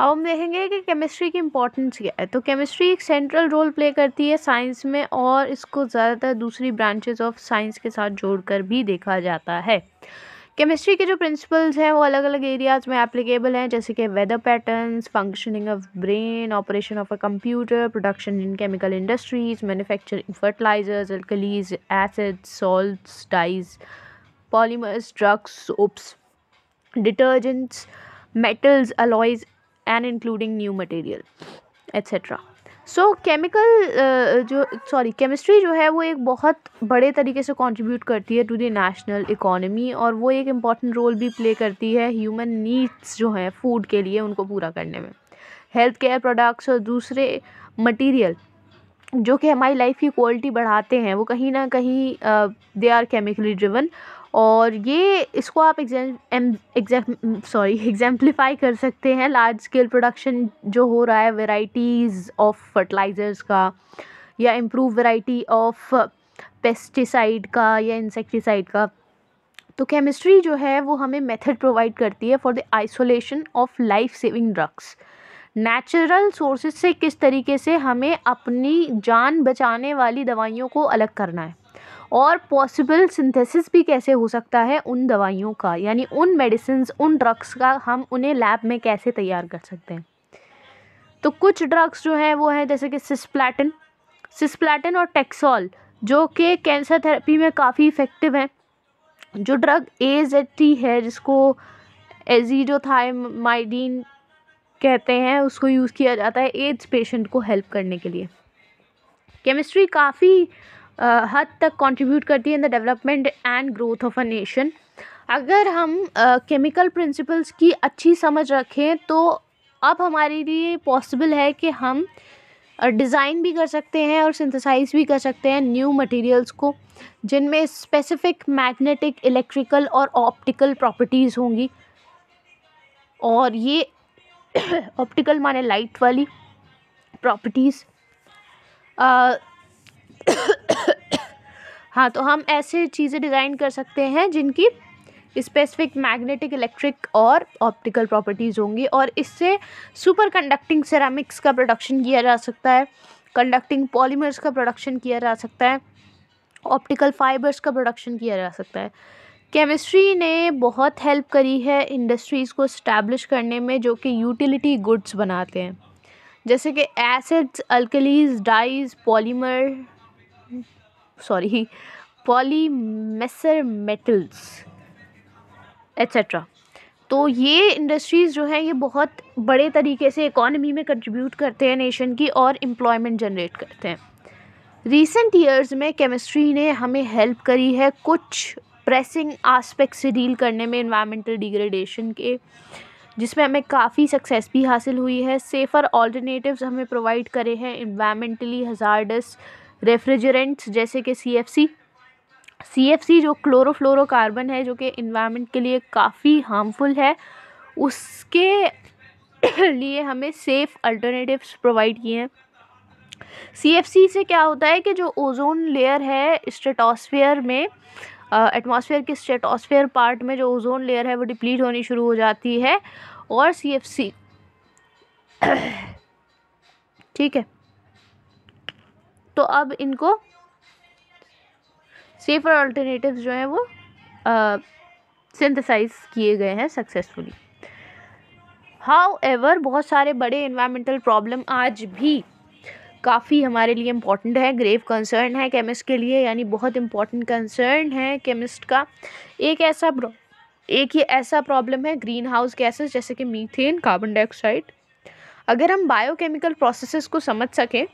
अब हम देखेंगे कि केमिस्ट्री की इम्पोर्टेंस क्या है तो केमिस्ट्री एक सेंट्रल रोल प्ले करती है साइंस में और इसको ज़्यादातर दूसरी ब्रांचेज ऑफ साइंस के साथ जोड़कर भी देखा जाता है केमिस्ट्री के जो प्रिंसिपल्स हैं वो अलग अलग एरियाज़ में एप्लीकेबल हैं जैसे कि weather patterns functioning of brain operation of a computer production in chemical industries manufacturing fertilizers alkalis acid salts dyes polymers drugs soaps detergents metals alloys and including new material etc. So chemical जो sorry chemistry जो है वो एक बहुत बड़े तरीके से contribute करती है टू दी नेशनल इकोनॉमी और वो एक इम्पॉर्टेंट रोल भी प्ले करती है ह्यूमन नीड्स जो हैं फूड के लिए उनको पूरा करने में हेल्थ केयर प्रोडक्ट्स और दूसरे मटेरियल जो कि हमारी लाइफ की क्वालिटी बढ़ाते हैं वो कहीं ना कहीं दे आर केमिकली ड्रिवन और ये इसको आप एग्जाम सॉरी एग्जाम्पलीफाई कर सकते हैं लार्ज स्केल प्रोडक्शन जो हो रहा है वेराइटीज़ ऑफ फर्टिलाइज़र्स का या इम्प्रूव वेराइटी ऑफ पेस्टिसाइड का या इंसेक्टिसाइड का तो केमिस्ट्री जो है वो हमें मेथड प्रोवाइड करती है for the isolation of life saving drugs natural sources से किस तरीके से हमें अपनी जान बचाने वाली दवाइयों को अलग करना है और पॉसिबल सिंथेसिस भी कैसे हो सकता है उन दवाइयों का यानी उन मेडिसिन उन ड्रग्स का हम उन्हें लैब में कैसे तैयार कर सकते हैं तो कुछ ड्रग्स जो हैं वो हैं जैसे कि सिस्प्लैटिन सिस्प्लैटिन और टेक्सॉल जो कि कैंसर थेरेपी में काफ़ी इफ़ेक्टिव हैं जो ड्रग ए है जिसको एजीडोथाइमाइडीन कहते हैं उसको यूज़ किया जाता है एड्स पेशेंट को हेल्प करने के लिए केमिस्ट्री काफ़ी हद तक कंट्रीब्यूट करती है in the development and growth of a nation अगर हम केमिकल प्रिंसिपल्स की अच्छी समझ रखें तो अब हमारे लिए पॉसिबल है कि हम डिज़ाइन भी कर सकते हैं और सिंथेसाइज भी कर सकते हैं न्यू मटेरियल्स को जिनमें स्पेसिफिक मैग्नेटिक इलेक्ट्रिकल और ऑप्टिकल प्रॉपर्टीज़ होंगी और ये ऑप्टिकल माने लाइट वाली प्रॉपर्टीज़ हाँ तो हम ऐसे चीज़ें डिज़ाइन कर सकते हैं जिनकी स्पेसिफिक मैग्नेटिक इलेक्ट्रिक और ऑप्टिकल प्रॉपर्टीज़ होंगी और इससे सुपर कंडक्टिंग सेरामिक्स का प्रोडक्शन किया जा सकता है कंडक्टिंग पॉलीमर्स का प्रोडक्शन किया जा सकता है ऑप्टिकल फाइबर्स का प्रोडक्शन किया जा सकता है केमिस्ट्री ने बहुत हेल्प करी है इंडस्ट्रीज़ को इस्टेब्लिश करने में जो कि यूटिलिटी गुड्स बनाते हैं जैसे कि acids alkalis dyes polymer sorry polymers metals etcetera तो ये इंडस्ट्रीज़ जो हैं ये बहुत बड़े तरीके से इकॉनमी में कंट्रीब्यूट करते हैं नेशन की और एम्प्लॉयमेंट जनरेट करते हैं रीसेंट ईयर्स में केमिस्ट्री ने हमें हेल्प करी है कुछ प्रेसिंग आस्पेक्ट से डील करने में इन्वामेंटल डिग्रेडेशन के जिसमें हमें काफ़ी सक्सेस भी हासिल हुई है सेफ़र ऑल्टरनेटिव हमें प्रोवाइड करे हैं इन्वामेंटली हज़ार्डस रेफ्रिजरेंट्स जैसे कि C F C C F C जो क्लोरोफ्लोरोकार्बन है जो कि इन्वायरमेंट के लिए काफ़ी हार्मफुल है उसके लिए हमें सेफ़ अल्टरनेटिव्स प्रोवाइड किए हैं सी एफ सी से क्या होता है कि जो ओजोन लेयर है स्ट्रेटोसफेयर में एटमॉस्फेयर के स्ट्रेटोसफेयर पार्ट में जो ओजोन लेयर है वो डिप्लीट होनी शुरू हो जाती है और सी एफ सी ठीक है तो अब इनको सेफर और अल्टरनेटिव जो हैं वो सिंथेसाइज किए गए हैं सक्सेसफुली हाउ एवर बहुत सारे बड़े इन्वायरमेंटल प्रॉब्लम आज भी काफ़ी हमारे लिए इम्पॉर्टेंट है ग्रेव कंसर्न है केमिस्ट के लिए यानी बहुत इम्पॉर्टेंट कंसर्न है केमिस्ट का एक ऐसा एक ही ऐसा प्रॉब्लम है ग्रीन हाउस गैसेज जैसे कि मीथेन कार्बन डाइऑक्साइड अगर हम बायोकेमिकल प्रोसेसेस को समझ सकें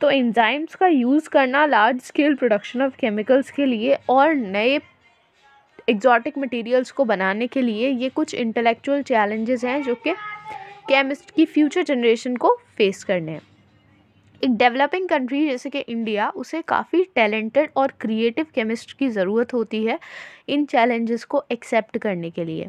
तो एंजाइम्स का यूज़ करना large scale production of chemicals के लिए और नए एग्जॉटिक मटेरियल्स को बनाने के लिए ये कुछ इंटेलेक्चुअल चैलेंजेस हैं जो कि केमिस्ट की फ्यूचर जनरेशन को फेस करने हैं एक डेवलपिंग कंट्री जैसे कि इंडिया उसे काफ़ी टैलेंटेड और क्रिएटिव केमिस्ट की ज़रूरत होती है इन चैलेंजेस को एक्सेप्ट करने के लिए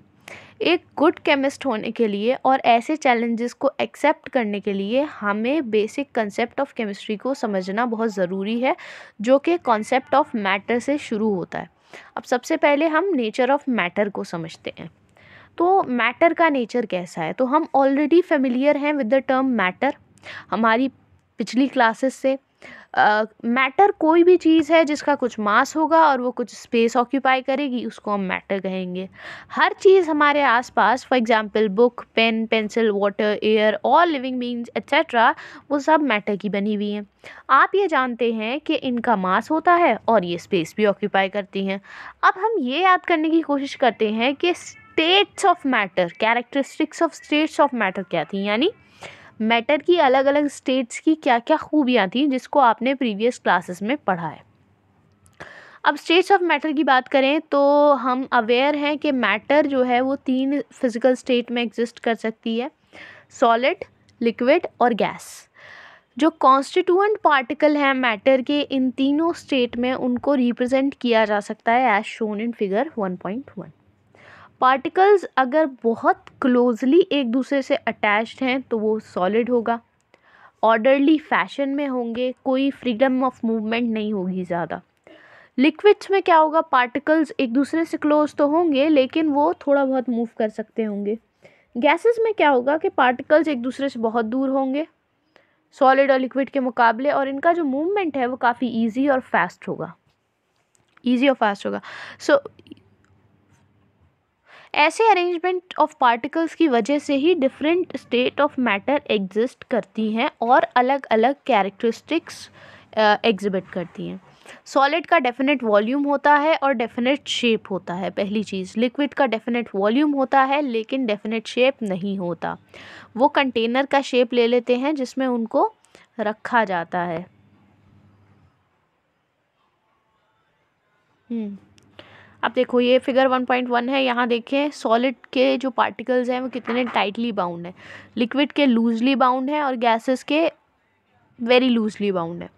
एक गुड केमिस्ट होने के लिए और ऐसे चैलेंजेस को एक्सेप्ट करने के लिए हमें बेसिक कंसेप्ट ऑफ केमिस्ट्री को समझना बहुत ज़रूरी है जो कि कॉन्सेप्ट ऑफ मैटर से शुरू होता है अब सबसे पहले हम नेचर ऑफ मैटर को समझते हैं तो मैटर का नेचर कैसा है तो हम ऑलरेडी फेमिलियर हैं विद द टर्म मैटर हमारी पिछली क्लासेस से मैटर uh, कोई भी चीज़ है जिसका कुछ मास होगा और वो कुछ स्पेस ऑक्यूपाई करेगी उसको हम मैटर कहेंगे हर चीज़ हमारे आसपास for example book pen pencil water air all living beings etcetera वो सब मैटर की बनी हुई हैं आप ये जानते हैं कि इनका मास होता है और ये स्पेस भी ऑक्यूपाई करती हैं अब हम ये याद करने की कोशिश करते हैं कि states of matter characteristics of states of matter क्या थी यानी मैटर की अलग अलग स्टेट्स की क्या क्या खूबियाँ थी जिसको आपने प्रीवियस क्लासेस में पढ़ा है अब स्टेट्स ऑफ मैटर की बात करें तो हम अवेयर हैं कि मैटर जो है वो तीन फिज़िकल स्टेट में एग्जिस्ट कर सकती है सॉलिड लिक्विड और गैस जो कॉन्स्टिट्यूंट पार्टिकल हैं मैटर के इन तीनों स्टेट में उनको रिप्रेजेंट किया जा सकता है as shown in figure 1.1 particles अगर बहुत क्लोज़ली एक दूसरे से अटैच्ड हैं तो वो सॉलिड होगा ऑर्डरली फैशन में होंगे कोई फ्रीडम ऑफ मूवमेंट नहीं होगी ज़्यादा लिक्विड्स में क्या होगा पार्टिकल्स एक दूसरे से क्लोज तो होंगे लेकिन वो थोड़ा बहुत मूव कर सकते होंगे गैसेस में क्या होगा कि पार्टिकल्स एक दूसरे से बहुत दूर होंगे सॉलिड और लिक्विड के मुकाबले और इनका जो मूवमेंट है वो काफ़ी ईजी और फास्ट होगा ईजी और फास्ट होगा सो so, ऐसे अरेंजमेंट ऑफ पार्टिकल्स की वजह से ही different state of matter exist करती हैं और अलग अलग कैरेक्टरिस्टिक्स एग्जिबिट करती हैं सॉलिड का डेफिनेट वॉल्यूम होता है और डेफिनेट शेप होता है पहली चीज़ लिक्विड का डेफिनेट वॉल्यूम होता है लेकिन डेफिनेट शेप नहीं होता वो कंटेनर का शेप ले लेते हैं जिसमें उनको रखा जाता है हम्म अब देखो ये फिगर 1.1 है यहाँ देखिए सॉलिड के जो पार्टिकल्स हैं वो कितने टाइटली बाउंड हैं लिक्विड के लूजली बाउंड हैं और गैसेस के वेरी लूजली बाउंड है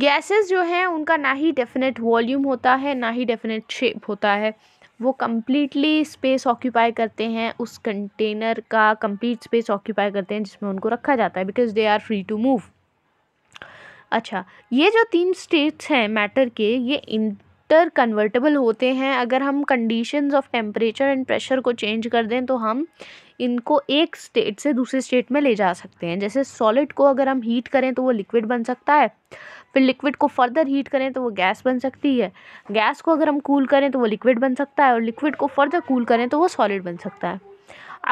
गैसेस जो हैं उनका ना ही डेफिनेट वॉल्यूम होता है ना ही डेफिनेट शेप होता है वो कम्प्लीटली स्पेस ऑक्यूपाई करते हैं उस कंटेनर का कम्प्लीट स्पेस ऑक्यूपाई करते हैं जिसमें उनको रखा जाता है because they are free to move अच्छा ये जो तीन स्टेट्स हैं मैटर के ये इंटर कन्वर्टेबल होते हैं अगर हम conditions of temperature and pressure को चेंज कर दें तो हम इनको एक स्टेट से दूसरे स्टेट में ले जा सकते हैं जैसे सॉलिड को अगर हम हीट करें तो वो लिक्विड बन सकता है फिर लिक्विड को फर्दर हीट करें तो वो गैस बन सकती है गैस को अगर हम कूल करें तो वो लिक्विड बन सकता है और लिक्विड को फर्दर कूल करें तो वो सॉलिड बन सकता है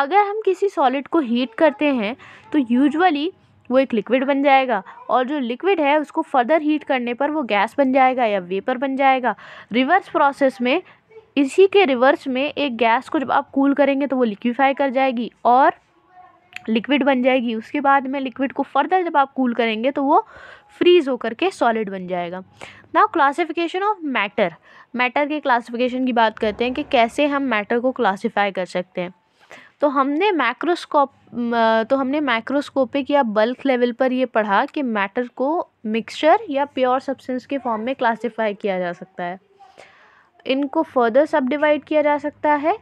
अगर हम किसी सॉलिड को हीट करते हैं तो यूजुअली वो एक लिक्विड बन जाएगा और जो लिक्विड है उसको फर्दर हीट करने पर वो गैस बन जाएगा या वेपर बन जाएगा रिवर्स प्रोसेस में इसी के रिवर्स में एक गैस को जब आप कूल करेंगे तो वो लिक्विफाई कर जाएगी और लिक्विड बन जाएगी उसके बाद में लिक्विड को फर्दर जब आप कूल करेंगे तो वो फ्रीज़ होकर के सॉलिड बन जाएगा ना क्लासिफिकेशन ऑफ मैटर मैटर के क्लासिफिकेशन की बात करते हैं कि कैसे हम मैटर को क्लासिफाई कर सकते हैं तो हमने मैक्रोस्कोप तो हमने मैक्रोस्कोपिक या बल्क लेवल पर ये पढ़ा कि मैटर को मिक्सचर या प्योर सब्सटेंस के फॉर्म में क्लासिफाई किया जा सकता है इनको फर्दर सब डिवाइड किया जा सकता है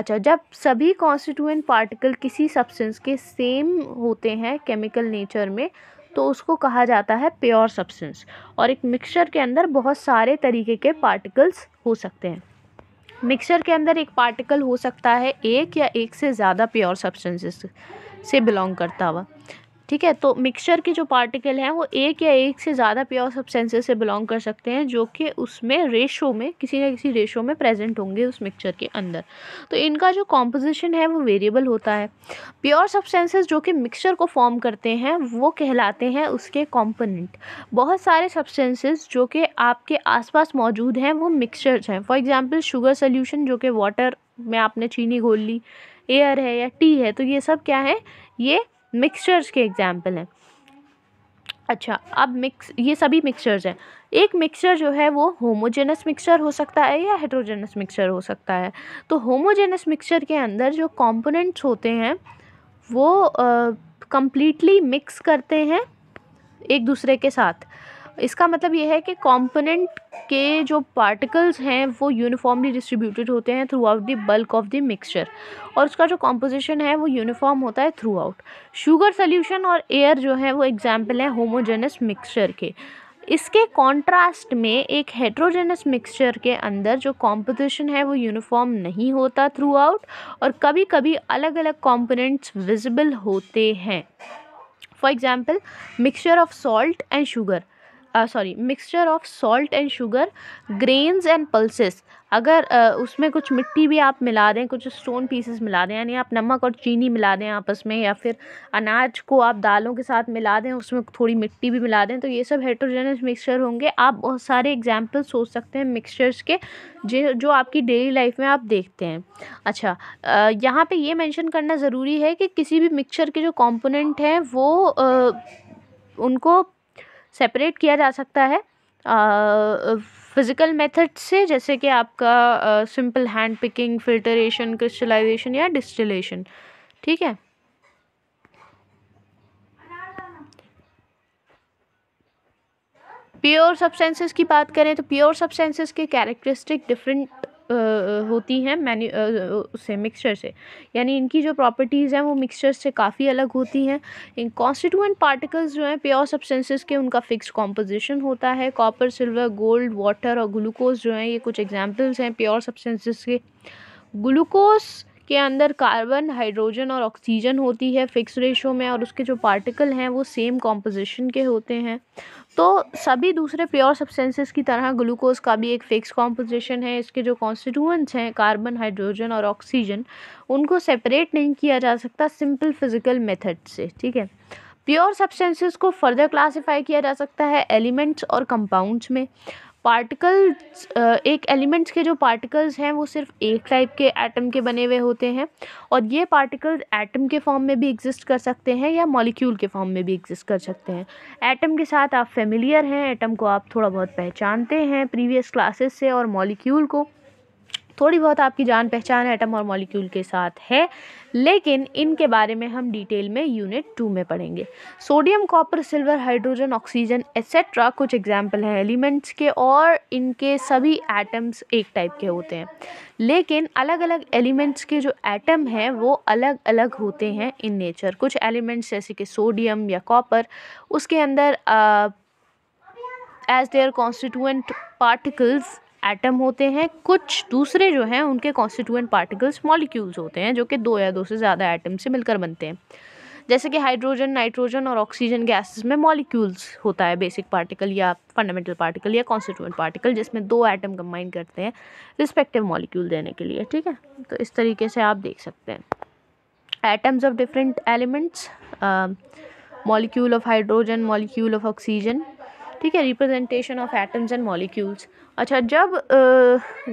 अच्छा जब सभी कॉन्स्टिट्यूएंट पार्टिकल किसी सब्सटेंस के सेम होते हैं केमिकल नेचर में तो उसको कहा जाता है प्योर सब्सटेंस और एक मिक्सचर के अंदर बहुत सारे तरीके के पार्टिकल्स हो सकते हैं मिक्सचर के अंदर एक पार्टिकल हो सकता है एक या एक से ज़्यादा प्योर सब्सटेंसेस से बिलोंग करता हुआ ठीक है तो मिक्सचर के जो पार्टिकल हैं वो एक या एक से ज़्यादा प्योर सब्सटेंसेस से बिलोंग कर सकते हैं जो कि उसमें रेशो में किसी ना किसी रेशो में प्रेजेंट होंगे उस मिक्सचर के अंदर तो इनका जो कॉम्पोजिशन है वो वेरिएबल होता है प्योर सब्सटेंसेस जो कि मिक्सचर को फॉर्म करते हैं वो कहलाते हैं उसके कॉम्पोनेंट बहुत सारे सब्सटेंसेस जो कि आपके आस मौजूद हैं वो मिक्सचर्स हैं फॉर एग्ज़ाम्पल शुगर सोल्यूशन जो कि वाटर में आपने चीनी घोल ली एयर है या टी है तो ये सब क्या है ये मिक्सचर्स के एग्जाम्पल हैं अच्छा अब मिक्स ये सभी मिक्सचर्स हैं एक मिक्सचर जो है वो होमोजेनस मिक्सचर हो सकता है या हेट्रोजेनस मिक्सचर हो सकता है तो होमोजेनस मिक्सचर के अंदर जो कंपोनेंट्स होते हैं वो कम्प्लीटली मिक्स करते हैं एक दूसरे के साथ इसका मतलब ये है कि कॉम्पोनेंट के जो पार्टिकल्स हैं वो यूनिफॉर्मली डिस्ट्रीब्यूटेड होते हैं throughout the bulk of the mixture और उसका जो कॉम्पोजिशन है वो यूनिफॉर्म होता है थ्रू आउट शुगर सोल्यूशन और एयर जो है वो एग्जाम्पल है होमोजेनस मिक्सचर के इसके कंट्रास्ट में एक हेट्रोजेनस मिक्सचर के अंदर जो कॉम्पोजिशन है वो यूनिफॉर्म नहीं होता थ्रू आउट और कभी कभी अलग अलग कॉम्पोनेंट्स विजिबल होते हैं for example mixture of salt and sugar sorry mixture of salt and sugar grains and pulses अगर uh, उसमें कुछ मिट्टी भी आप मिला दें कुछ स्टोन पीसेस मिला दें यानी आप नमक और चीनी मिला दें आपस में या फिर अनाज को आप दालों के साथ मिला दें उसमें थोड़ी मिट्टी भी मिला दें तो ये सब हेट्रोजेनस मिक्सचर होंगे आप बहुत सारे एग्जाम्पल सोच सकते हैं मिक्सचर्स के जो जो आपकी डेली लाइफ में आप देखते हैं अच्छा uh, यहाँ पर यह मैंशन करना ज़रूरी है कि किसी भी मिक्सचर के जो कॉम्पोनेंट हैं वो uh, उनको सेपरेट किया जा सकता है फिज़िकल मेथड से जैसे कि आपका simple hand picking filtration crystallization या डिस्टिलेशन ठीक है प्योर सब्सटेंसेस की बात करें तो प्योर सब्सटेंसेस के कैरेक्टरिस्टिक डिफरेंट होती हैं मैन्यू उससे मिक्सचर से यानी इनकी जो प्रॉपर्टीज़ हैं वो मिक्सचर से काफ़ी अलग होती हैं इन कॉन्स्टिट्यूंट पार्टिकल्स जो हैं प्योर सब्सटेंसेस के उनका फिक्स कॉम्पोजिशन होता है कॉपर सिल्वर गोल्ड वाटर और ग्लूकोज जो हैं ये कुछ एग्जाम्पल्स हैं प्योर सब्सटेंसेस के ग्लूकोज के अंदर कार्बन हाइड्रोजन और ऑक्सीजन होती है फिक्स रेशो में और उसके जो पार्टिकल हैं वो सेम कॉम्पोजिशन के होते हैं तो सभी दूसरे प्योर सब्सटेंसेस की तरह ग्लूकोज का भी एक फिक्स कॉम्पोजिशन है इसके जो कॉन्स्टिट्यूएंट्स हैं कार्बन हाइड्रोजन और ऑक्सीजन उनको सेपरेट नहीं किया जा सकता सिंपल फिजिकल मेथड से ठीक है प्योर सब्सटेंसेस को फर्दर क्लासिफाई किया जा सकता है एलिमेंट्स और कंपाउंड्स में पार्टिकल्स एक एलिमेंट्स के जो पार्टिकल्स हैं वो सिर्फ एक टाइप के एटम के बने हुए होते हैं और ये पार्टिकल्स एटम के फॉर्म में भी एग्जिस्ट कर सकते हैं या मॉलिक्यूल के फॉर्म में भी एग्जिस्ट कर सकते हैं एटम के साथ आप फेमिलियर हैं एटम को आप थोड़ा बहुत पहचानते हैं प्रीवियस क्लासेस से और मॉलिक्यूल को थोड़ी बहुत आपकी जान पहचान एटम और मॉलिक्यूल के साथ है लेकिन इनके बारे में हम डिटेल में यूनिट टू में पढ़ेंगे sodium copper silver hydrogen oxygen etcetera कुछ एग्जाम्पल हैं एलिमेंट्स के और इनके सभी एटम्स एक टाइप के होते हैं लेकिन अलग अलग एलिमेंट्स के जो एटम हैं वो अलग अलग होते हैं इन नेचर कुछ एलिमेंट्स जैसे कि सोडियम या कॉपर उसके अंदर as their constituent particles atom होते हैं कुछ दूसरे जो हैं उनके कॉन्स्टिट्यूएंट पार्टिकल्स मॉलिक्यूल्स होते हैं जो कि दो या दो से ज़्यादा एटम से मिलकर बनते हैं जैसे कि हाइड्रोजन नाइट्रोजन और ऑक्सीजन गैसेस में मॉलिक्यूल्स होता है बेसिक पार्टिकल या फंडामेंटल पार्टिकल या कॉन्स्टिट्यूएंट पार्टिकल जिसमें दो एटम कंबाइन करते हैं रिस्पेक्टिव मॉलिक्यूल देने के लिए ठीक है तो इस तरीके से आप देख सकते हैं atoms of different elements molecule of hydrogen molecule of oxygen ठीक है representation of atoms and molecules अच्छा जब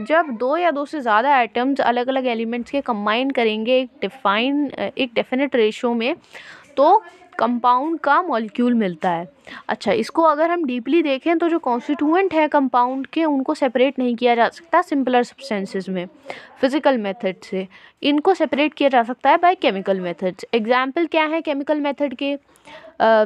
जब दो या दो से ज़्यादा एटम्स अलग अलग एलिमेंट्स के कंबाइन करेंगे एक डिफाइन एक डेफिनेट रेशो में तो कंपाउंड का मॉलिक्यूल मिलता है अच्छा इसको अगर हम डीपली देखें तो जो कॉन्स्टिट्यूएंट है कंपाउंड के उनको सेपरेट नहीं किया जा सकता सिंपलर सब्सटेंसेस में फिजिकल मेथड से इनको सेपरेट किया जा सकता है बाय केमिकल मेथड्स एग्जांपल क्या है केमिकल मेथड के आ,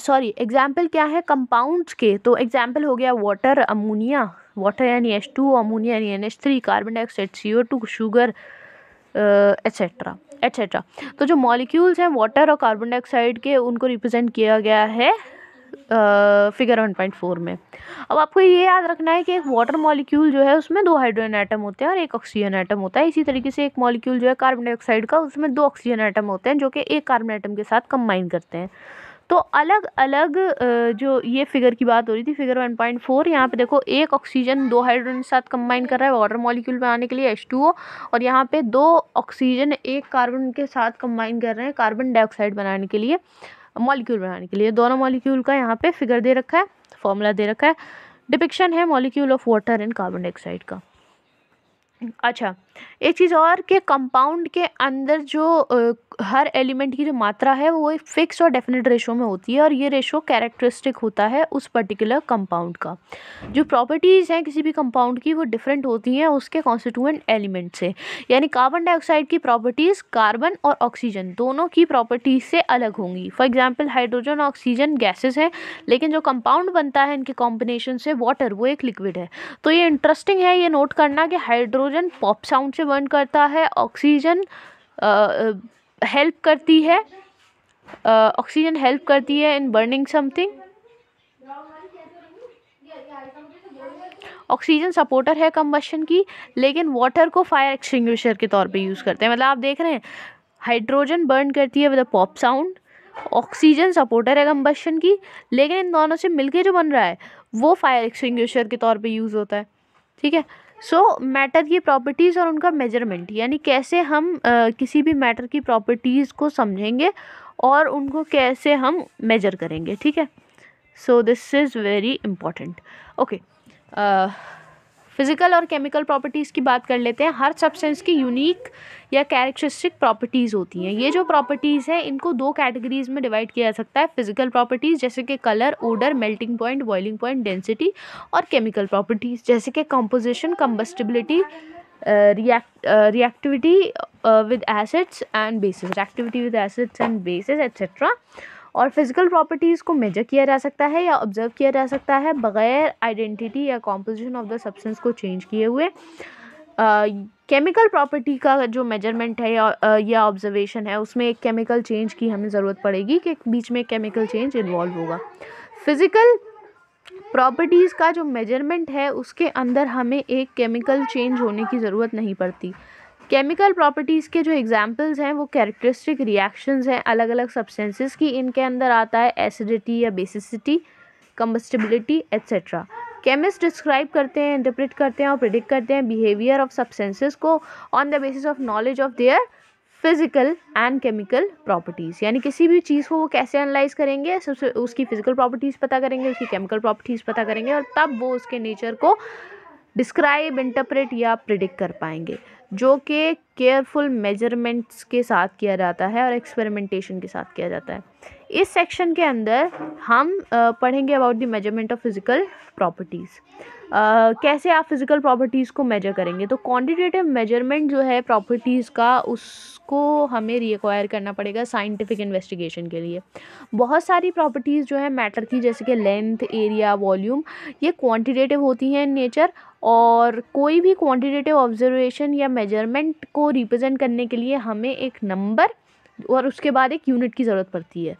सॉरी क्या है कंपाउंड्स के तो एग्जाम्पल हो गया वाटर अमोनिया वाटर यानी एच टू अमोनिया यानी N H three carbon dioxide C O two sugar etcetera etcetera तो जो मॉलिक्यूल्स हैं वाटर और कार्बन डाइऑक्साइड के उनको रिप्रेजेंट किया गया है फिगर वन पॉइंट फोर में अब आपको ये याद रखना है कि एक वाटर मॉलिक्यूल जो है उसमें दो हाइड्रोजन आइटम होते हैं और एक ऑक्सीजन आइटम होता है इसी तरीके से एक मॉलिक्यूल जो है कार्बन डाइऑक्साइड का उसमें दो ऑक्सीजन आइटम होते हैं जो कि एक कार्बन आइटम के साथ कंबाइन करते हैं तो अलग अलग जो ये फिगर की बात हो रही थी फिगर वन पॉइंट फोर यहाँ पर देखो एक ऑक्सीजन दो हाइड्रोजन के साथ कंबाइन कर रहा है वाटर मॉलिक्यूल बनाने के लिए एच टू ओ और यहाँ पे दो ऑक्सीजन एक कार्बन के साथ कंबाइन कर रहे हैं कार्बन डाइऑक्साइड बनाने के लिए मॉलिक्यूल बनाने के लिए दोनों मॉलिक्यूल का यहाँ पे फिगर दे रखा है फॉर्मूला दे रखा है डिपिक्शन है molecule of water and carbon dioxide का अच्छा एक चीज़ और कि कंपाउंड के अंदर जो हर एलिमेंट की जो मात्रा है वो एक फ़िक्स और डेफिनेट रेशो में होती है और ये रेशो कैरेक्टरिस्टिक होता है उस पर्टिकुलर कंपाउंड का जो प्रॉपर्टीज़ हैं किसी भी कंपाउंड की वो डिफरेंट होती हैं उसके कॉन्स्टिट्यूएंट एलिमेंट से यानी कार्बन डाइऑक्साइड की प्रॉपर्टीज़ कार्बन और ऑक्सीजन दोनों की प्रॉपर्टीज़ से अलग होंगी for example hydrogen oxygen gases हैं लेकिन जो कंपाउंड बनता है इनके कॉम्बिनेशन से वाटर वो एक लिक्विड है तो ये इंटरेस्टिंग है ये नोट करना कि हाइड्रो हाइड्रोजन पॉप साउंड से बर्न करता है ऑक्सीजन हेल्प करती है ऑक्सीजन हेल्प करती है in burning something oxygen supporter है कम्बशन की लेकिन वाटर को फायर एक्सटिंग्विशर के तौर पे यूज़ करते हैं मतलब आप देख रहे हैं हाइड्रोजन बर्न करती है with pop sound oxygen supporter है कम्बशन की लेकिन इन दोनों से मिलके जो बन रहा है वो फायर एक्सटिंग्विशर के तौर पे यूज़ होता है ठीक है सो मैटर की प्रॉपर्टीज़ और उनका मेजरमेंट यानी कैसे हम आ, किसी भी मैटर की प्रॉपर्टीज़ को समझेंगे और उनको कैसे हम मेजर करेंगे ठीक है so this is very important okay physical और केमिकल प्रॉपर्टीज़ की बात कर लेते हैं हर सब्सटेंस की यूनिक या कैरेक्टरिस्टिक प्रॉपर्टीज़ होती हैं ये जो प्रॉपर्टीज़ हैं इनको दो कैटेगरीज में डिवाइड किया जा सकता है फिजिकल प्रॉपर्टीज़ जैसे कि colour odour melting point boiling point density और केमिकल प्रॉपर्टीज़ जैसे कि composition combustibility reactivity with acids and bases reactivity with acids and bases etcetera और फिज़िकल प्रॉपर्टीज़ को मेजर किया जा सकता है या ऑब्ज़र्व किया जा सकता है बग़ैर आइडेंटिटी या कॉम्पोजिशन ऑफ द सब्सटेंस को चेंज किए हुए केमिकल प्रॉपर्टी का जो मेजरमेंट है या या ऑब्जर्वेशन है उसमें एक केमिकल चेंज की हमें ज़रूरत पड़ेगी कि बीच में केमिकल चेंज इन्वॉल्व होगा फिज़िकल प्रॉपर्टीज़ का जो मेजरमेंट है उसके अंदर हमें एक केमिकल चेंज होने की ज़रूरत नहीं पड़ती केमिकल प्रॉपर्टीज़ के जो एग्जांपल्स हैं वो कैरेक्टरिस्टिक रिएक्शंस हैं अलग अलग सब्सटेंसेस की इनके अंदर आता है एसिडिटी या basicity combustibility etcetera chemist describe करते हैं इंटरप्रेट करते हैं और प्रिडिक्ट करते हैं बिहेवियर ऑफ सब्सटेंसेस को on the basis of knowledge of their physical and chemical properties यानी किसी भी चीज़ को वो कैसे एनालाइज करेंगे सबसे उसकी फिजिकल प्रॉपर्टीज़ पता करेंगे उसकी केमिकल प्रॉपर्टीज़ पता करेंगे और तब वो उसके नेचर को डिस्क्राइब इंटरप्रेट या प्रिडिक्ट कर पाएंगे जो कि केयरफुल मेजरमेंट्स के साथ किया जाता है और एक्सपेरिमेंटेशन के साथ किया जाता है इस सेक्शन के अंदर हम पढ़ेंगे about the measurement of physical properties कैसे आप फिज़िकल प्रॉपर्टीज़ को मेजर करेंगे तो क्वांटिटेटिव मेजरमेंट जो है प्रॉपर्टीज़ का उसको हमें रिक्वायर करना पड़ेगा साइंटिफिक इन्वेस्टिगेशन के लिए बहुत सारी प्रॉपर्टीज़ जो है मैटर की जैसे कि लेंथ एरिया वॉल्यूम ये क्वांटिटेटिव होती हैं नेचर और कोई भी क्वांटिटेटिव ऑब्जर्वेशन या मेजरमेंट को रिप्रेजेंट करने के लिए हमें एक नंबर और उसके बाद एक यूनिट की ज़रूरत पड़ती है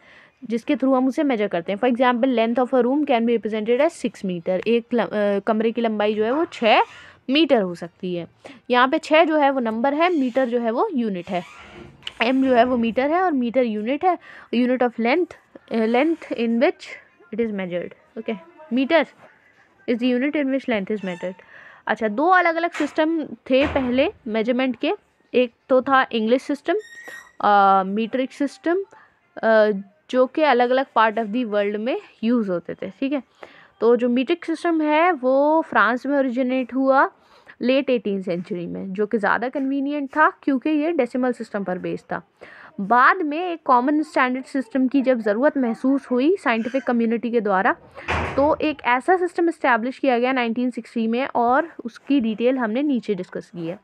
जिसके थ्रू हम उसे मेजर करते हैं for example length of a room can be represented as six metre एक आ, कमरे की लंबाई जो है वो छः मीटर हो सकती है यहाँ पे छः जो है वो नंबर है मीटर जो है वो यूनिट है एम जो है वो मीटर है और मीटर यूनिट है unit of length length in which it is measured okay metre is the unit in which length is measured अच्छा दो अलग अलग सिस्टम थे पहले मेजरमेंट के एक तो था इंग्लिश सिस्टम मीट्रिक सिस्टम जो कि अलग अलग पार्ट ऑफ दी वर्ल्ड में यूज़ होते थे ठीक है तो जो मीट्रिक सिस्टम है वो फ्रांस में ओरिजिनेट हुआ लेट एटीन सेंचुरी में जो कि ज़्यादा कन्वीनियंट था क्योंकि ये डेसिमल सिस्टम पर बेस्ड था बाद में एक कॉमन स्टैंडर्ड सिस्टम की जब ज़रूरत महसूस हुई साइंटिफिक कम्युनिटी के द्वारा तो एक ऐसा सिस्टम इस्टेब्लिश किया गया 1960 में और उसकी डिटेल हमने नीचे डिस्कस की है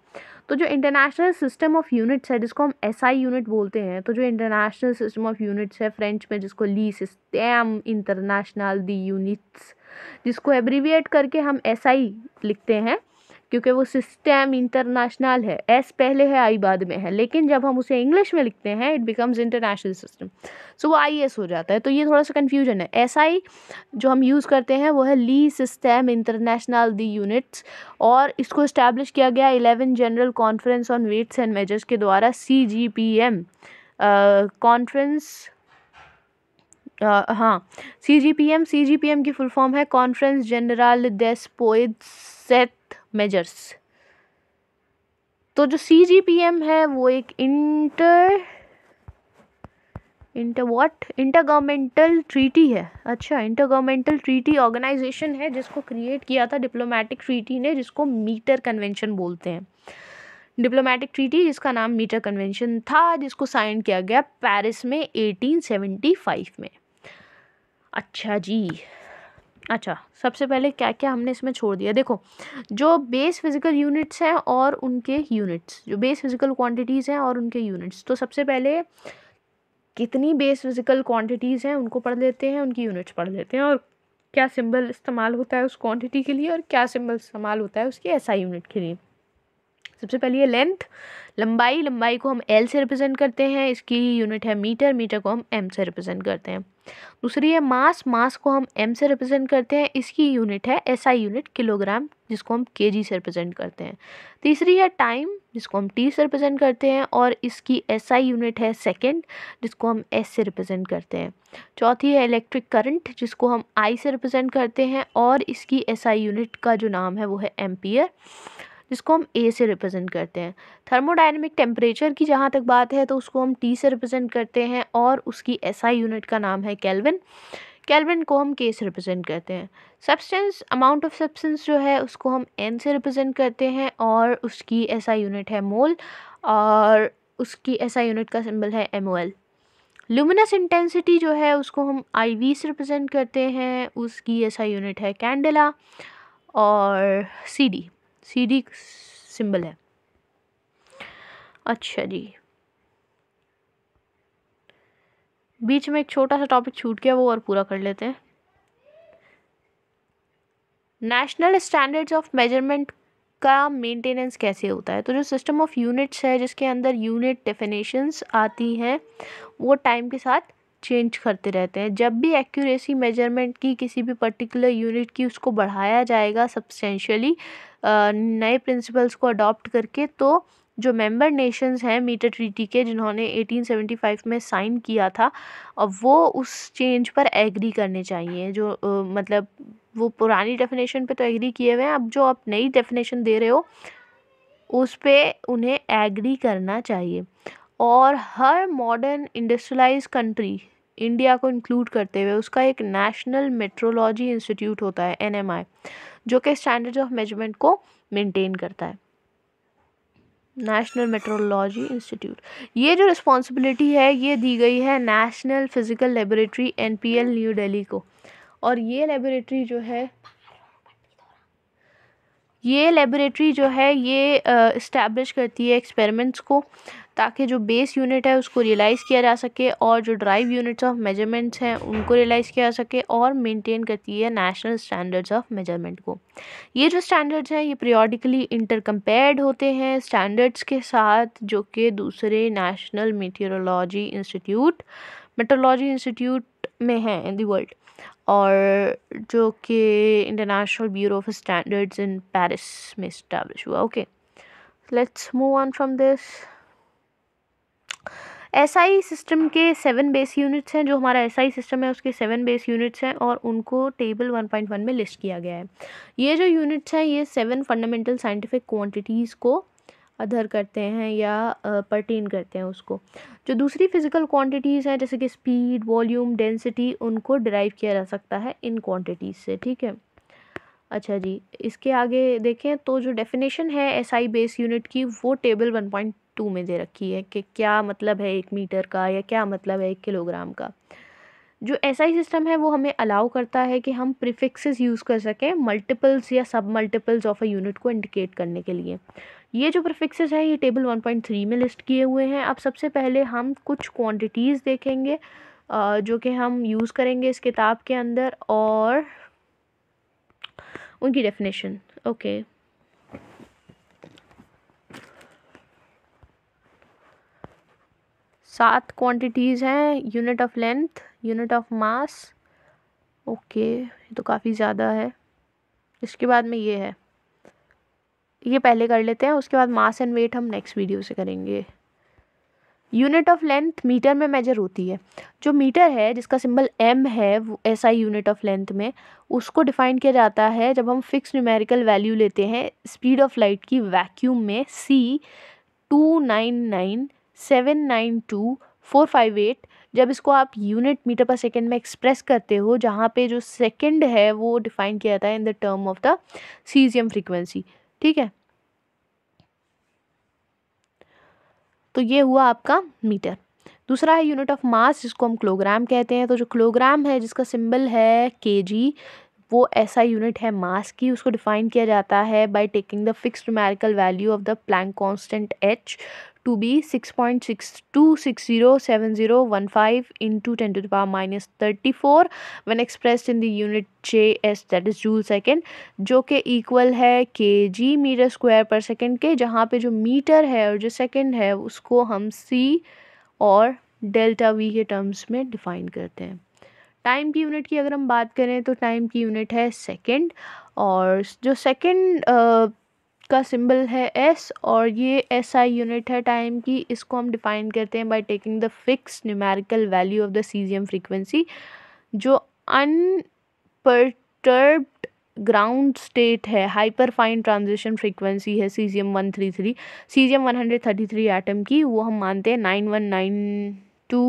तो जो इंटरनेशनल सिस्टम ऑफ यूनिट्स है जिसको हम एस आई यूनिट बोलते हैं तो जो इंटरनेशनल सिस्टम ऑफ यूनिट्स है फ्रेंच में जिसको le system international de units जिसको एब्रीविएट करके हम एस आई लिखते हैं क्योंकि वो सिस्टम इंटरनेशनल है एस पहले है आई बाद में है लेकिन जब हम उसे इंग्लिश में लिखते हैं it becomes international system so वो आई एस हो जाता है तो ये थोड़ा सा कन्फ्यूजन है एस आई जो हम यूज़ करते हैं वो है le system international de units और इसको इस्टेब्लिश किया गया eleven general conference on weights and measures के द्वारा C G P M conference हाँ C G P M C G P M की फुल फॉर्म है कॉन्फ्रेंस जनरल डेस्पोइ सेट मेजर्स तो जो सी जी पी एम है वो एक inter inter what inter governmental treaty है अच्छा इंटर गवर्नमेंटल ट्रीटी ऑर्गेनाइजेशन है जिसको क्रिएट किया था डिप्लोमेटिक ट्रीटी ने जिसको मीटर कन्वेंशन बोलते हैं डिप्लोमेटिक ट्रीटी जिसका नाम मीटर कन्वेंशन था जिसको साइन किया गया पेरिस में 1875 में अच्छा जी अच्छा सबसे पहले क्या क्या हमने इसमें छोड़ दिया देखो जो बेस फिजिकल यूनिट्स हैं और उनके यूनिट्स जो बेस फिजिकल क्वांटिटीज़ हैं और उनके यूनिट्स तो सबसे पहले कितनी बेस फिजिकल क्वांटिटीज़ हैं उनको पढ़ लेते हैं उनकी यूनिट्स पढ़ लेते हैं और क्या सिंबल इस्तेमाल होता है उस क्वान्टिटी के लिए और क्या सिंबल इस्तेमाल होता है उसकी ऐसा यूनिट के लिए सबसे पहले ये लेंथ लंबाई लंबाई को हम एल से रिप्रेजेंट करते हैं इसकी यूनिट है मीटर मीटर को हम एम से रिप्रेजेंट करते हैं दूसरी है मास मास को हम एम से रिप्रेजेंट करते हैं इसकी यूनिट है एस आई यूनिट किलोग्राम जिसको हम के से रिप्रेजेंट करते हैं तीसरी है टाइम जिसको हम टी से रिप्रेजेंट करते हैं और इसकी एस आई यूनिट है सेकेंड जिसको हम एस से रिप्रेजेंट करते हैं चौथी है इलेक्ट्रिक करंट जिसको हम आई से रिप्रेजेंट करते हैं और इसकी एस आई यूनिट का जो नाम है वो है एम्पियर जिसको हम ए से रिप्रेजेंट करते हैं थर्मोडाइनमिक टेम्परेचर की जहाँ तक बात है तो उसको हम टी से रिप्रेजेंट करते हैं और उसकी एसआई यूनिट का नाम है कैलविन कैलविन को हम के से रिप्रेजेंट करते हैं सब्सटेंस अमाउंट ऑफ सब्सटेंस जो है उसको हम एन से रिप्रेजेंट करते हैं और उसकी ऐसा यूनिट है मोल और उसकी ऐसा यूनिट का सिंबल है एम ल्यूमिनस इंटेंसिटी जो है उसको हम आई वी से रिप्रेजेंट करते हैं उसकी ऐसा यूनिट है कैंडला और सी डी सीढ़ी सिंबल है अच्छा जी बीच में एक छोटा सा टॉपिक छूट गया वो और पूरा कर लेते हैं नेशनल स्टैंडर्ड्स ऑफ मेजरमेंट का मेंटेनेंस कैसे होता है तो जो सिस्टम ऑफ यूनिट्स है जिसके अंदर यूनिट डेफिनेशंस आती हैं वो टाइम के साथ चेंज करते रहते हैं जब भी एक्यूरेसी मेजरमेंट की किसी भी पर्टिकुलर यूनिट की उसको बढ़ाया जाएगा सब्सटेंशियली नए प्रिंसिपल्स को अडॉप्ट करके तो जो मेंबर नेशंस हैं मीटर ट्रीटी के जिन्होंने 1875 में साइन किया था अब वो उस चेंज पर एग्री करने चाहिए जो आ, मतलब वो पुरानी डेफिनेशन पे तो एग्री किए हुए हैं अब जो आप नई डेफिनेशन दे रहे हो उस पर उन्हें एग्री करना चाहिए और हर मॉडर्न इंडस्ट्रियलाइज कंट्री इंडिया को इंक्लूड करते हुए उसका एक नेशनल मेट्रोलॉजी इंस्टीट्यूट होता है एन जो कि स्टैंडर्ड्स ऑफ मेजरमेंट को मेंटेन करता है नेशनल मेट्रोलॉजी इंस्टीट्यूट ये जो रिस्पॉन्सिबिलिटी है ये दी गई है national physical laboratory L New Delhi को और ये लेबोरेटरी जो है ये लेबोरेटरी जो है ये इस्टेब्लिश करती है एक्सपेरिमेंट्स को ताकि जो बेस यूनिट है उसको रियलाइज़ किया जा सके और जो ड्राइव यूनिट्स ऑफ मेजरमेंट्स हैं उनको रियलाइज़ किया जा सके और मेंटेन करती है नेशनल स्टैंडर्ड्स ऑफ मेजरमेंट को ये जो स्टैंडर्ड्स हैं ये पीरियोडिकली इंटरकम्पेयर्ड होते हैं स्टैंडर्ड्स के साथ जो कि दूसरे national meteorology institute metrology institute में हैं इन दी वर्ल्ड और जो कि international bureau of standards in Paris में इस्टेब्लिश हुआ okay let's move on from this S I system के सेवन बेस यूनिट्स हैं जो हमारा एस आई सिस्टम है उसके सेवन बेस यूनिट्स हैं और उनको टेबल वन पॉइंट वन में लिस्ट किया गया है ये जो यूनिट्स हैं ये सेवन फंडामेंटल साइंटिफिक क्वांटिटीज़ को अधर करते हैं या परटेन करते हैं उसको जो दूसरी फिजिकल क्वांटिटीज़ हैं जैसे कि स्पीड वॉल्यूम डेंसिटी उनको डिराइव किया जा सकता है इन क्वान्टिटीज़ से ठीक है अच्छा जी इसके आगे देखें तो जो डेफिनेशन है एस आई बेस यूनिट की वो टेबल वन पॉइंट टू में दे रखी है कि क्या मतलब है एक मीटर का या क्या मतलब है एक किलोग्राम का जो ऐसा ही सिस्टम है वो हमें अलाउ करता है कि हम प्रिफिक्स यूज़ कर सकें मल्टीपल्स या sub multiples of a unit को इंडिकेट करने के लिए ये जो प्रिफिक्स हैं ये टेबल 1.3 में लिस्ट किए हुए हैं अब सबसे पहले हम कुछ क्वांटिटीज़ देखेंगे जो कि हम यूज़ करेंगे इस किताब के अंदर और उनकी डेफिनेशन ओके okay. सात क्वांटिटीज़ हैं unit of length unit of mass okay ये तो काफ़ी ज़्यादा है इसके बाद में ये है ये पहले कर लेते हैं उसके बाद मास एंड वेट हम नेक्स्ट वीडियो से करेंगे यूनिट ऑफ लेंथ मीटर में मेजर होती है जो मीटर है जिसका सिंबल एम है वो ऐसा यूनिट ऑफ लेंथ में उसको डिफाइन किया जाता है जब हम फिक्स न्यूमेरिकल वैल्यू लेते हैं स्पीड ऑफ लाइट की वैक्यूम में C two nine nine seven nine two four five eight जब इसको आप यूनिट मीटर पर सेकेंड में एक्सप्रेस करते हो जहाँ पे जो सेकेंड है वो डिफाइन किया जाता है in the term of the caesium frequency ठीक है तो ये हुआ आपका मीटर दूसरा है यूनिट ऑफ मास जिसको हम किलोग्राम कहते हैं तो जो किलोग्राम है जिसका सिंबल है के वो ऐसा यूनिट है मास की उसको डिफाइन किया जाता है by taking the fixed numerical value of the Planck constant H to to be six six six point zero zero seven one five into 10 to minus thirty four one express in the unit J S that is joule second जो कि equal है K G metre square पर second के जहाँ पे जो metre है और जो सेकेंड है उसको हम सी और डेल्टा वी के टर्म्स में डिफ़ाइन करते हैं टाइम की यूनिट की अगर हम बात करें तो टाइम की यूनिट है सेकेंड और जो सेकेंड इसका सिंबल है एस और ये एस आई यूनिट है टाइम की इसको हम डिफाइन करते हैं by taking the fix numerical value of the caesium frequency जो अनपरटर्ब्ड ग्राउंड स्टेट है हाइपर फाइन ट्रांजिशन फ्रीक्वेंसी है caesium one three three caesium one hundred thirty three atom की वो हम मानते हैं nine one nine two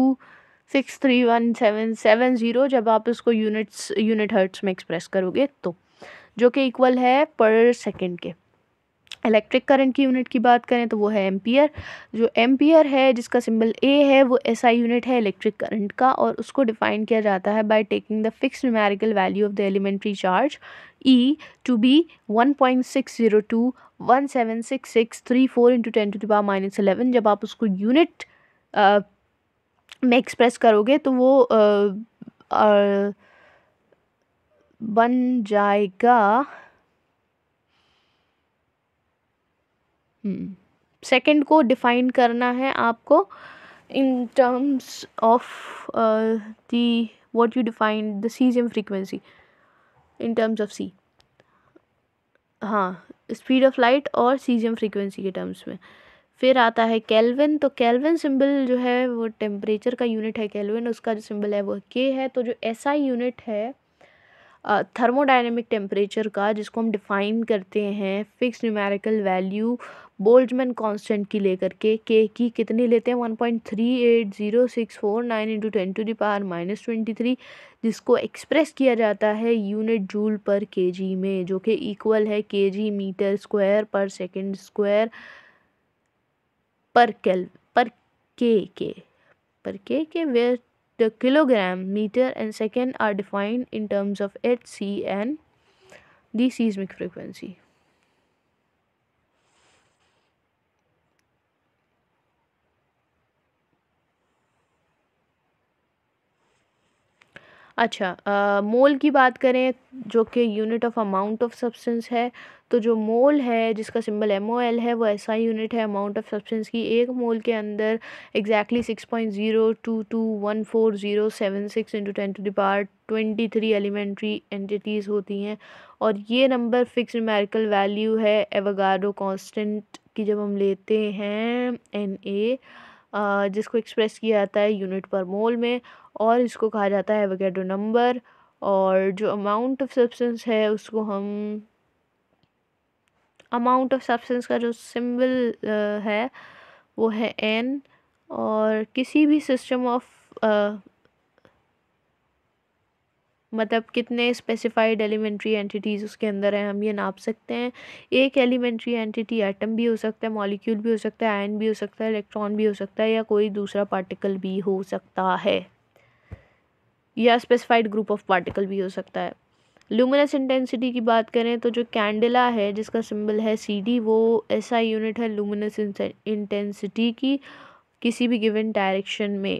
six three one seven seven zero जब आप इसको यूनिट्स यूनिट हर्ट्स में एक्सप्रेस करोगे तो जो कि इक्वल है पर सेकंड के इलेक्ट्रिक करंट की यूनिट की बात करें तो वो है एम्पियर जो एम्पियर है जिसका सिंबल ए है वो ऐसा यूनिट है इलेक्ट्रिक करंट का और उसको डिफाइन किया जाता है by taking the fix numerical value of the elementary charge E to be one point six zero two one seven six six three four into ten to the power minus eleven जब आप उसको unit में express करोगे तो वो आ, आ, बन जाएगा second हम्म। को डिफाइन करना है आपको in terms of the what you define the caesium frequency in terms of C हाँ स्पीड ऑफ लाइट और सीजियम फ्रीक्वेंसी के टर्म्स में फिर आता है कैलविन तो कैलविन सिंबल जो है वो टेम्परेचर का यूनिट है कैलविन उसका जो सिंबल है वो के है तो जो ऐसा यूनिट है थर्मोडाइनमिक uh, टेम्परेचर का जिसको हम डिफाइन करते हैं fix numerical value Boltzmann constant की लेकर के के की कितनी लेते हैं one point three eight zero six four nine into ten to the power minus twenty three जिसको एक्सप्रेस किया जाता है यूनिट जूल पर के जी में जो कि इक्वल है के जी मीटर स्क्वायर पर सेकेंड स्क्वायर पर कैल पर के के पर के के where kilogram metre and second are defined in terms of H C and the सीजमिक फ्रिक्वेंसी अच्छा मोल की बात करें जो कि unit of amount of substance है तो जो मोल है जिसका सिंबल एम ओ एल है वो ऐसा यूनिट है अमाउंट ऑफ सब्सटेंस की एक मोल के अंदर exactly six point zero two two one four zero seven six into ten to the power twenty three elementary entities होती हैं और ये नंबर फिक्स मेरिकल वैल्यू है एवोगाडो कॉन्स्टेंट की जब हम लेते हैं एन ए जिसको एक्सप्रेस किया जाता है यूनिट पर मोल में और इसको कहा जाता है एवोगेड्रो नंबर और जो अमाउंट ऑफ सब्सटेंस है उसको हम अमाउंट ऑफ सब्सटेंस का जो सिंबल है वो है एन और किसी भी सिस्टम ऑफ मतलब कितने स्पेसिफाइड एलिमेंट्री एंटिटीज़ उसके अंदर हैं हम ये नाप सकते हैं एक एलिमेंट्री एंटिटी एटम भी हो सकता है मॉलिक्यूल भी हो सकता है आयन भी हो सकता है इलेक्ट्रॉन भी हो सकता है या कोई दूसरा पार्टिकल भी हो सकता है या स्पेसिफाइड ग्रुप ऑफ पार्टिकल भी हो सकता है लूमिनस इंटेंसिटी की बात करें तो जो कैंडला है जिसका सिंबल है सी डी वो ऐसा यूनिट है लूमिनस इंटेंसिटी की किसी भी गिवन डायरेक्शन में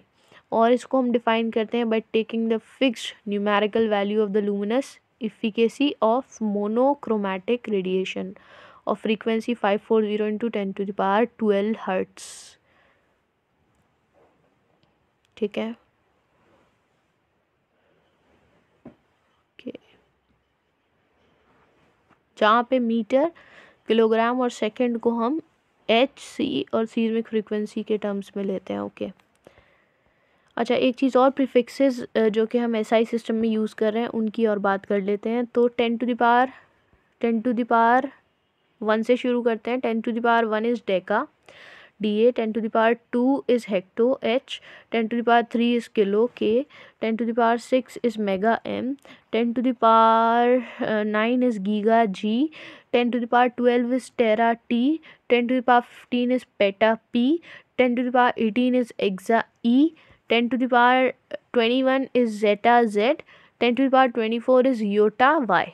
और इसको हम डिफाइन करते हैं by taking the fix numerical value of the luminous efficacy of monochromatic radiation और frequency five four zero into ten to the power twelve hertz ठीक है जहाँ पे मीटर किलोग्राम और सेकंड को हम एच सी और सीरमिक फ्रीक्वेंसी के टर्म्स में लेते हैं ओके okay. अच्छा एक चीज़ और प्रीफिक्सेस जो कि हम एसआई सिस्टम में यूज़ कर रहे हैं उनकी और बात कर लेते हैं तो ten to the power ten to the power one से शुरू करते हैं ten to the power one is deca D A ten to the power two is hecto H ten to the power three is kilo K ten to the power six is mega M ten to the power nine is giga G ten to the power twelve is tera T ten to the power fifteen is peta P ten to the power eighteen is एग्जा E 10 to the power 21 is zeta z 10 to the power 24 is iota y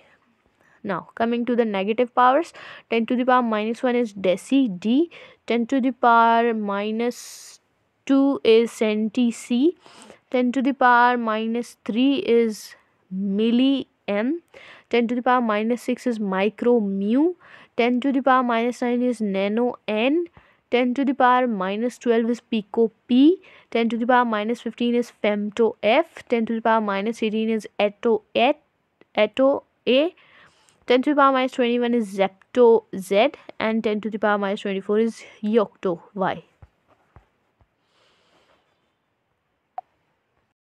now coming to the negative powers 10 to the power minus 1 is deci d 10 to the power minus 2 is centi c 10 to the power minus 3 is milli m 10 to the power minus 6 is micro mu 10 to the power minus 9 is nano n 10 to the power minus 12 is pico p 10 to the power minus 15 is femto f 10 to the power minus 18 is eto et eto a 10 to the power minus 21 is zepto z and 10 to the power minus 24 is yocto y